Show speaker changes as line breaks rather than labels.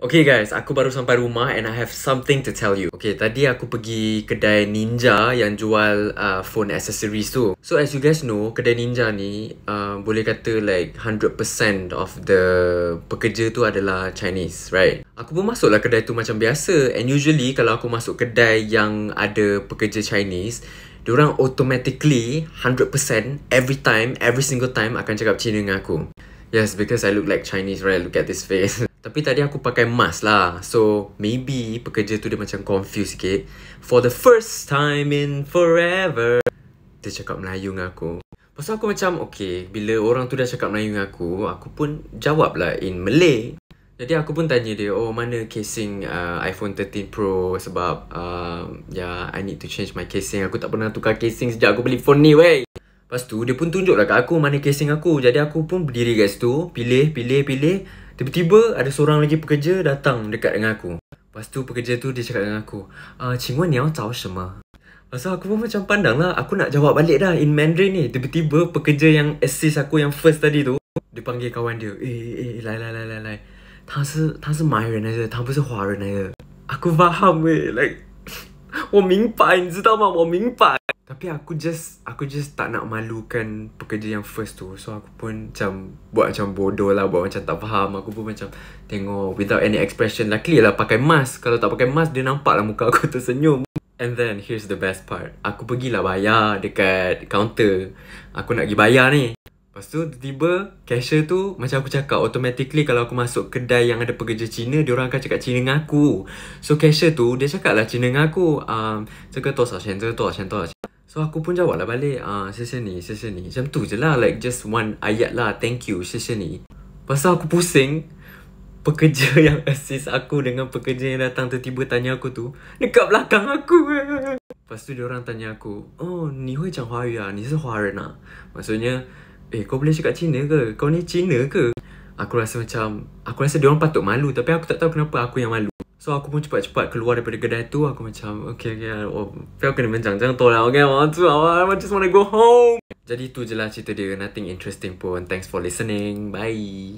Okay guys, aku baru sampai rumah and I have something to tell you. Okay, tadi aku pergi kedai Ninja yang jual uh, phone accessories tu. So as you guys know, kedai Ninja ni uh, boleh kata like 100% of the pekerja tu adalah Chinese, right? Aku pun masuklah kedai tu macam biasa and usually kalau aku masuk kedai yang ada pekerja Chinese, diorang automatically 100% every time, every single time akan cakap Cina dengan aku. Yes, because I look like Chinese, right? Look at this face. Tapi tadi aku pakai mask lah. So, maybe pekerja tu dia macam confused sikit. For the first time in forever. Dia cakap Melayu dengan aku. Pasal aku macam, okay. Bila orang tu dah cakap Melayu dengan aku, aku pun jawab lah in Malay. Jadi aku pun tanya dia, oh mana casing uh, iPhone 13 Pro sebab uh, ya yeah, I need to change my casing. Aku tak pernah tukar casing sejak aku beli phone ni wey. Lepas tu dia pun tunjuk lah kat aku mana casing aku. Jadi aku pun berdiri kat situ, pilih, pilih, pilih. Tiba-tiba ada seorang lagi pekerja datang dekat dengan aku. Lepas tu pekerja tu dia cakap dengan aku, "Ah, cikgu ni awak tahu semua. Lepas tu aku pun macam pandang lah, aku nak jawab balik dah in Mandarin ni. Tiba-tiba pekerja yang assist aku yang first tadi tu, dia panggil kawan dia, "Eh, eh, eh lai lai lai lai lai." Tansu, Aku faham eh, like 我明白，你知道吗？我明白。Tapi aku just aku just tak nak malukan pekerja yang first tu. So aku pun macam buat macam bodoh lah, buat macam tak faham. Aku pun macam tengok without any expression. Luckily lah pakai mask. Kalau tak pakai mask, dia nampak lah muka aku tersenyum. And then here's the best part. Aku pergilah bayar dekat counter. Aku nak pergi bayar ni. Lepas tu tiba cashier tu macam aku cakap automatically kalau aku masuk kedai yang ada pekerja Cina dia orang akan cakap Cina dengan aku. So cashier tu dia cakap lah Cina dengan aku. Um, 这个多少钱,这个多少钱,多少钱. So aku pun jawab lah balik ah, Sesha ni, Sesha ni Macam tu je lah Like just one ayat lah Thank you Sesha ni Pasal aku pusing Pekerja yang assist aku Dengan pekerja yang datang Tiba-tiba tanya aku tu Dekat belakang aku Lepas tu orang tanya aku Oh ni hui chang huayu ah Ni se huaren ah Maksudnya Eh kau boleh cakap Cina ke? Kau ni Cina ke? Aku rasa macam Aku rasa orang patut malu Tapi aku tak tahu kenapa aku yang malu So aku pun cepat-cepat keluar daripada kedai tu Aku macam okay okay oh, Fail kena menjang jangan tol lah okay I want to, I just wanna go home Jadi tu je lah cerita dia Nothing interesting pun Thanks for listening Bye